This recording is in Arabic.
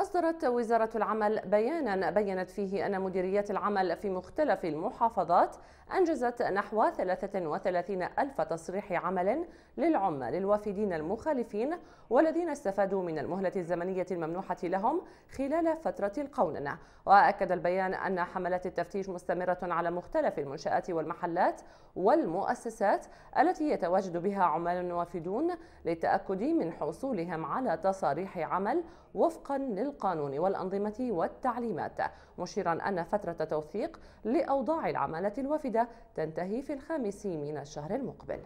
أصدرت وزارة العمل بيانا بيّنت فيه أن مديريات العمل في مختلف المحافظات أنجزت نحو 33 ألف تصريح عمل للعمال الوافدين المخالفين والذين استفادوا من المهلة الزمنية الممنوحة لهم خلال فترة القوننة وأكد البيان أن حملات التفتيش مستمرة على مختلف المنشآت والمحلات والمؤسسات التي يتواجد بها عمال وافدون للتأكد من حصولهم على تصاريح عمل وفقا لل بالقانون والأنظمة والتعليمات مشيرا أن فترة توثيق لأوضاع العمالة الوافدة تنتهي في الخامس من الشهر المقبل